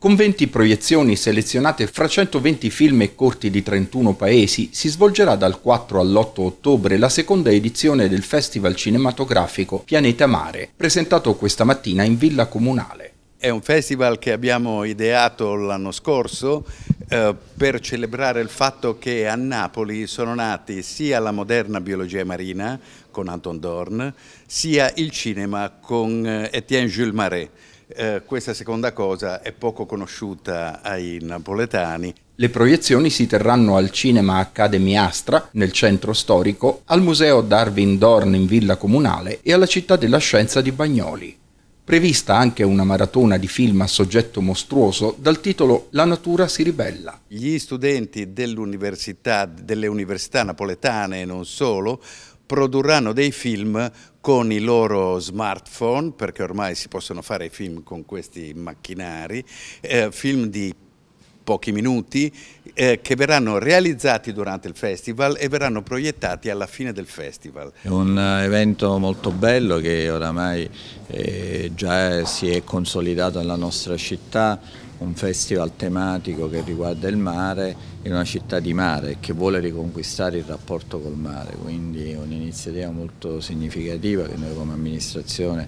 Con 20 proiezioni selezionate fra 120 film e corti di 31 paesi, si svolgerà dal 4 all'8 ottobre la seconda edizione del Festival cinematografico Pianeta Mare, presentato questa mattina in Villa Comunale. È un festival che abbiamo ideato l'anno scorso eh, per celebrare il fatto che a Napoli sono nati sia la moderna biologia marina con Anton Dorn, sia il cinema con eh, Etienne Jules Marais eh, questa seconda cosa è poco conosciuta ai napoletani. Le proiezioni si terranno al Cinema Academy Astra, nel centro storico, al Museo Darwin Dorn in Villa Comunale e alla Città della Scienza di Bagnoli. Prevista anche una maratona di film a soggetto mostruoso dal titolo La natura si ribella. Gli studenti dell delle università napoletane e non solo produrranno dei film con i loro smartphone, perché ormai si possono fare film con questi macchinari, eh, film di pochi minuti, eh, che verranno realizzati durante il festival e verranno proiettati alla fine del festival. È un eh, evento molto bello che oramai eh, già si è consolidato nella nostra città, un festival tematico che riguarda il mare in una città di mare che vuole riconquistare il rapporto col mare, quindi è un'iniziativa molto significativa che noi come amministrazione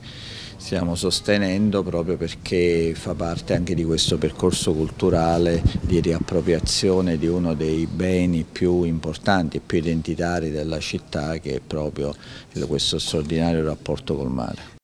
stiamo sostenendo proprio perché fa parte anche di questo percorso culturale di riappropriazione di uno dei beni più importanti e più identitari della città che è proprio questo straordinario rapporto col mare.